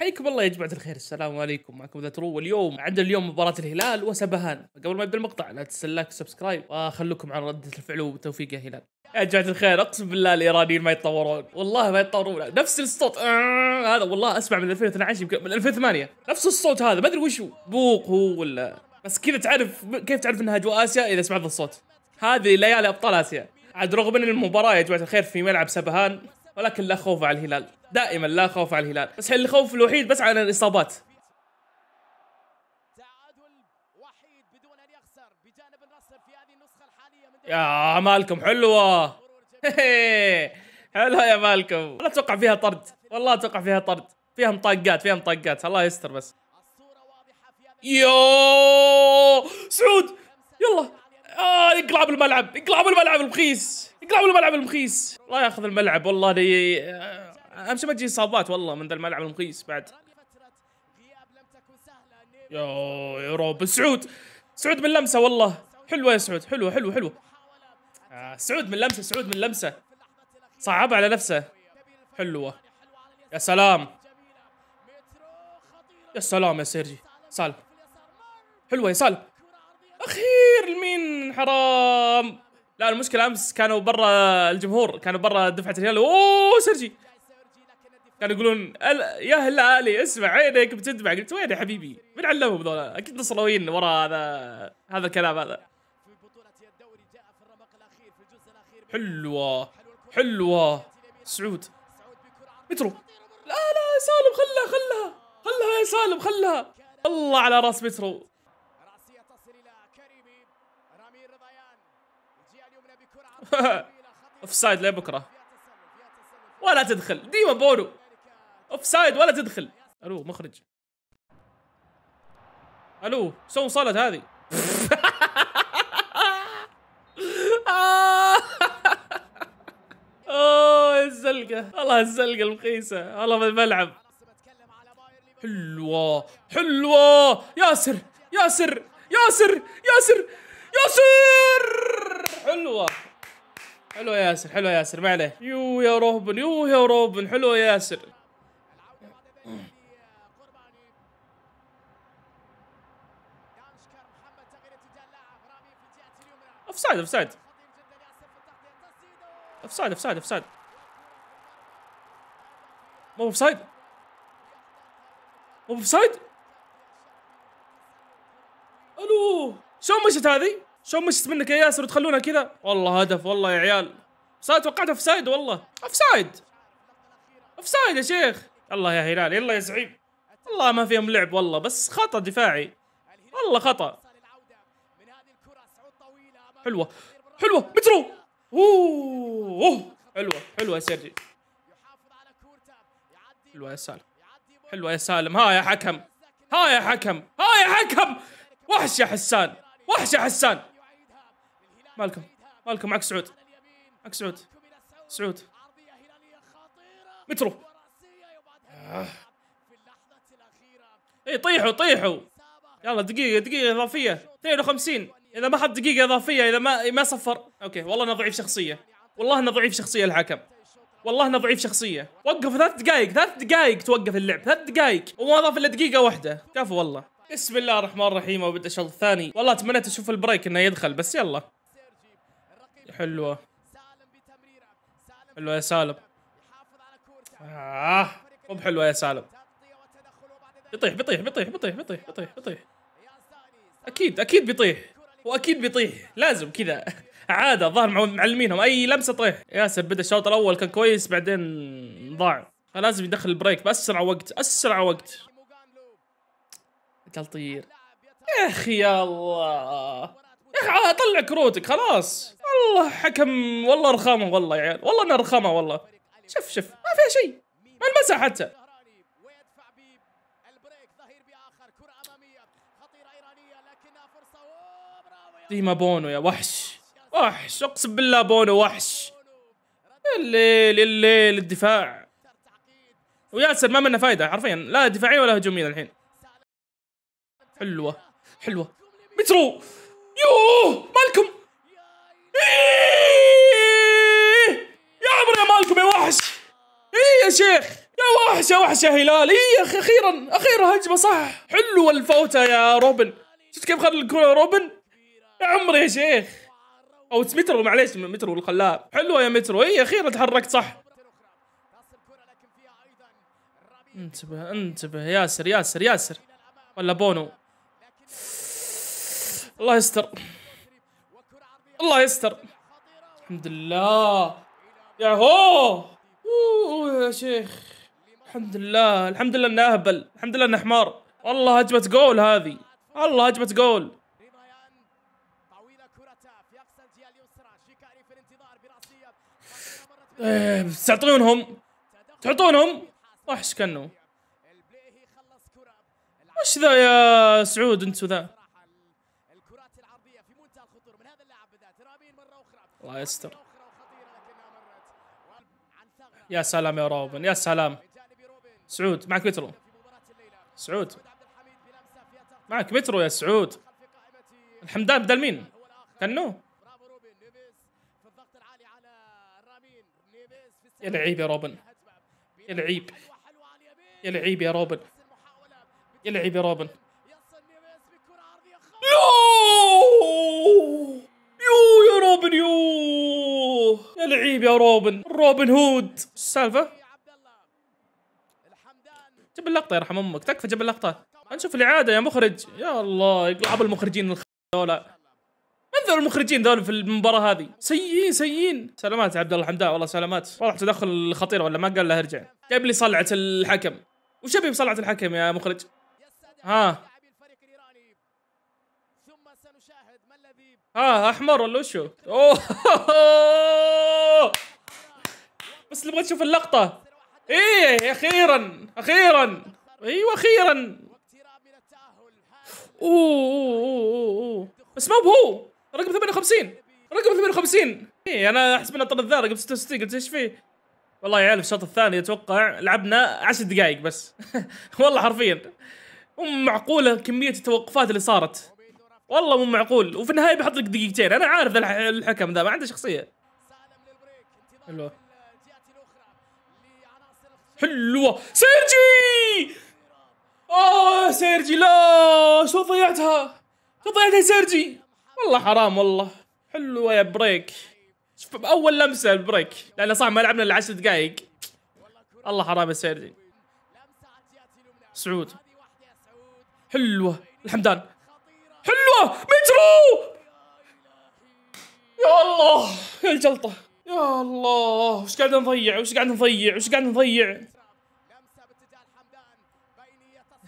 حياكم الله يا جماعة الخير السلام عليكم معكم ذا ترو واليوم عندنا اليوم مباراة الهلال وسبهان قبل ما يبدا المقطع لا تنسى اللايك وسبسكرايب وخلوكم على ردة الفعل وتوفيق يا هلال يا جماعة الخير اقسم بالله الايرانيين ما يتطورون والله ما يتطورون نفس الصوت آه هذا والله اسمع من 2012 يمكن من 2008 نفس الصوت هذا ما ادري وش بوق هو ولا بس كذا تعرف كيف تعرف انها اجواء اسيا اذا سمعت الصوت هذه ليالي ابطال اسيا عاد رغم ان المباراة يا جماعة الخير في ملعب سبهان ولكن لا خوف على الهلال دائما لا خوف على الهلال بس الخوف الوحيد بس على الاصابات يا مالكم حلوه حلوه يا مالكم والله اتوقع فيها طرد والله اتوقع فيها طرد فيها مطاقات فيها مطاقات الله يستر بس يو سعود يلا آه اقلع بالملعب اقلع بالملعب المخيس اقلع بالملعب المخيس الله ياخذ الملعب والله دي امس ما تجي اصابات والله من ذا الملعب المقيس بعد يا يا رب سعود سعود من لمسه والله حلوه يا سعود حلوه حلوه حلوه آه سعود من لمسه سعود من لمسه صعب على نفسه حلوه يا سلام يا سلام يا سيرجي سالم حلوه يا سالم اخير المين حرام لا المشكله امس كانوا برا الجمهور كانوا برا دفعه الهلال اوه سيرجي كانوا يقولون يا هلا علي اسمع عينك بتدمع قلت وين يا حبيبي؟ من علمهم ذولا؟ اكيد نصراويين ورا هذا هذا الكلام هذا حلوه حلوه سعود مترو لا لا يا سالم خلها خلها خلها يا سالم خلها الله على راس مترو اوف سايد لبكره ولا تدخل ديما بونو اوف سايد ولا تدخل الو مخرج الو سو وصلت هذه اوه الزلقه والله الزلقه المقيسه والله في الملعب حلوه حلوه ياسر ياسر ياسر ياسر ياسر حلوه حلوه ياسر حلوه ياسر ما عليه يو يا روبن يو يا روبن حلوه ياسر اوفسايد اوفسايد اوفسايد اوفسايد اوفسايد مو اوفسايد مو اوفسايد الو شلون مشت هذه؟ شلون مشت منك يا ياسر وتخلونها كذا؟ والله هدف والله يا عيال صار توقعت اوفسايد والله اوفسايد اوفسايد يا شيخ الله يا هلال يلا يا زعيم والله ما فيهم لعب والله بس خطا دفاعي والله خطا حلوه حلوه مترو اوه اوه حلوه حلوه يا سيرجي حلوه يا سالم حلوه يا سالم ها يا حكم ها يا حكم ها يا حكم وحش يا حسان وحش يا حسان مالكم مالكم معك سعود معك سعود سعود مترو آه. اي طيحوا طيحوا يلا دقيقة دقيقة إضافية 52 اذا ما حط دقيقه اضافيه اذا ما ما صفر اوكي والله انا ضعيف شخصيه والله انا ضعيف شخصيه الحكم والله انا ضعيف شخصيه وقف ثلاث دقائق ثلاث دقائق توقف اللعب ثلاث دقائق وما اضاف الا دقيقه واحده كفو والله بسم الله الرحمن الرحيم وبدا الشوط الثاني والله تمنيت اشوف البريك انه يدخل بس يلا حلوه حلوه يا سالم آه مو بحلوه يا سالم بيطيح بيطيح بيطيح بيطيح بيطيح بيطيح بيطيح اكيد اكيد بيطيح واكيد بيطيح لازم كذا عاده الظاهر معلمينهم اي لمسه طيح ياسر بدا الشوط الاول كان كويس بعدين ضاع فلازم يدخل البريك باسرع وقت اسرع وقت قلطير يا اخي يا الله يا اخي آه، طلع كروتك خلاص والله حكم والله رخامه والله يا عيال والله انها رخامه والله شوف شوف ما فيها شيء ما المسح حتى ديما بونو يا وحش وحش اقسم بالله بونو وحش الليل الليل الدفاع وياسر ما منه فايدة حرفيا لا دفاعيا ولا هجوميا الحين حلوة حلوة مترو يوه مالكم إيه. يا عمري يا مالكم يا وحش اي يا شيخ يا وحش يا وحش يا هلال اي اخيرا اخيرا هجمه صح حلوه الفوته يا روبن شفت كيف خلى الكره روبن عمري يا شيخ او مترو معليش مترو الخلاب حلوه يا مترو هي إيه اخيرا تحركت صح انتبه انتبه ياسر ياسر ياسر ولا بونو الله يستر الله يستر الحمد لله يا هو يا شيخ الحمد لله الحمد لله انه اهبل الحمد لله انه حمار والله هجمه جول هذه والله هجمه جول إيه، تعطونهم تعطونهم وحش سكنوا وش ذا يا سعود انت ذا الله يستر يا سلام يا روبن يا سلام سعود معك مترو سعود معك مترو يا سعود الحمدان بدل مين؟ كنو العيب يا روبن العيب العيب يا روبن لعيب يا روبن يو يو يا روبن يو لعيب يا روبن روبن هود السالفة جيب اللقطة يرحم امك تكفى جيب اللقطة نشوف الإعادة يا مخرج يا الله يقلعب المخرجين الخ... من ذول المخرجين ذول في المباراه هذه سيئين سيئين سلامات عبد الله الحمداء والله سلامات والله تدخل خطير ولا ما قال له ارجع جايب لي صلعه الحكم وش ابي بصلعه الحكم يا مخرج ها ها احمر ولا وشو؟ اوه بس نبغى نشوف اللقطه ايه اخيرا اخيرا ايوه اخيرا اوه اوه اوه, أوه. بس ما هو رقم 58 رقم 58 اي انا احسب انه طرد ذا رقم 66 قلت ايش فيه والله يا في الشوط الثاني اتوقع لعبنا 10 دقائق بس والله حرفيا مو معقوله كميه التوقفات اللي صارت والله مو معقول وفي النهايه بيحط لك دقيقتين انا عارف الحكم ذا ما عنده شخصيه حلوه حلوه سيرجي اوه سيرجي لا شو ضيعتها شو ضيعتها سيرجي والله حرام والله حلوه يا بريك اول لمسه البريك لان صح ما لعبنا الا عشر دقائق الله حرام يا سيردي سعود حلوه الحمدان حلوه مترو يا الله يا الجلطه يا الله وش قاعد نضيع وش قاعد نضيع وش قاعد نضيع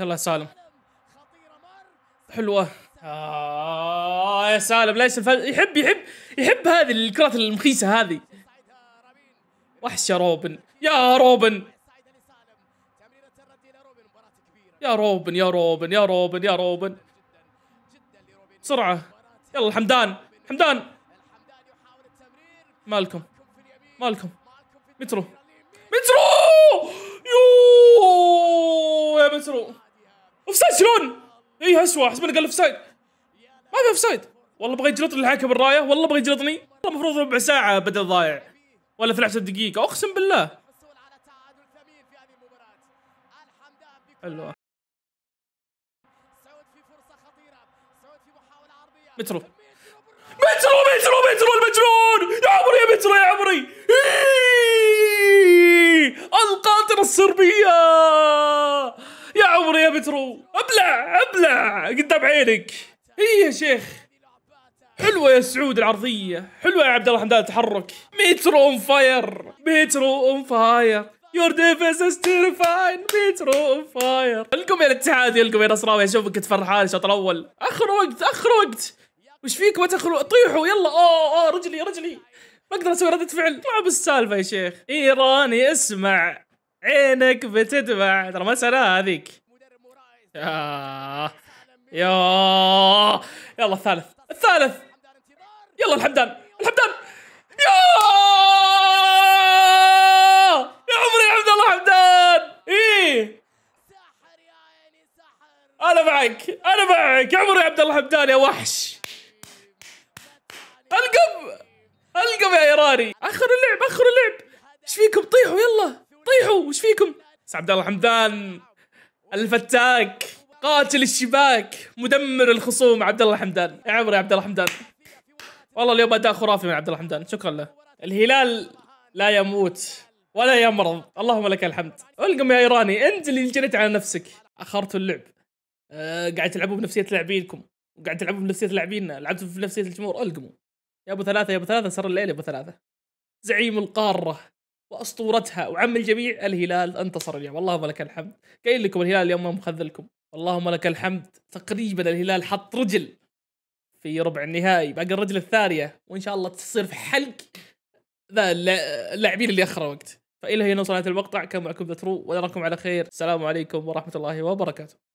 يلا سالم حلوه آه. يا سالم لا يسلم يحب يحب يحب هذه الكرات المخيسه هذه وحش يا روبن يا روبن يا روبن يا روبن يا روبن يا روبن بسرعة يلا حمدان حمدان مالكم مالكم مترو مترو يو يا مترو اوف سايد شلون؟ اي احسب حسبنا قال اوف سايد ما في اوف سايد والله بغى يجلطني الحكم الرايه والله بغى يجلطني والله المفروض ربع ساعه بدل ضايع ولا 13 دقيقه اقسم بالله حلوه مترو مترو مترو مترو المجنون يا عمري يا مترو يا عمري إيه. القاطرة الصربية يا عمري يا مترو ابلع ابلع قدام عينك اي يا شيخ حلوه يا سعود العرضيه حلوه يا عبد الله حمدان التحرك مترو اون فاير مترو اون فاير يور ديفيس از تيرفاين مترو اون فاير لكم يا الاتحاد لكم يا نصراوي اشوفك كنت فرحان الشوط الاول اخر وقت اخر وقت وش فيك ما تخلوا طيحوا يلا اوه اوه رجلي رجلي ما اقدر اسوي رده فعل طلعوا بالسالفه يا شيخ ايراني اسمع عينك بتدمع ترى مسألة هذيك يا آه. يا يلا الثالث الثالث يلا الحمدان الحمدان يا يا عمري عبد الله حمدان ايه انا معك انا معك يا عمري عبد الله حمدان يا وحش القب القب يا ايراني اخر اللعب اخر اللعب ايش فيكم طيحوا يلا طيحوا ايش فيكم بس عبد الله حمدان الفتاك قاتل الشباك مدمر الخصوم عبد الله حمدان يا عمري عبد الله حمدان والله اليوم اداء خرافي من عبد الله شكرا له الهلال لا يموت ولا يمرض اللهم لك الحمد القم يا ايراني انت اللي جريت على نفسك اخرتوا اللعب أه قاعد تلعبوا بنفسيه لاعبينكم وقاعد تلعبوا بنفسيه لاعبيننا لعبتوا بنفسيه الجمهور القموا يا ابو ثلاثه يا ابو ثلاثه صار الليل يا ابو ثلاثه زعيم القاره واسطورتها وعم الجميع الهلال انتصر اليوم اللهم لك الحمد قايل لكم الهلال اليوم ما مخذلكم اللهم لك الحمد تقريبا الهلال حط رجل في ربع النهائي باقي الرجل الثانيه وان شاء الله تصير في حلق ذا اللاعبين اللي اخر وقت فالى هنا وصلت المقطع كان معكم ذا ترو ونراكم على خير السلام عليكم ورحمه الله وبركاته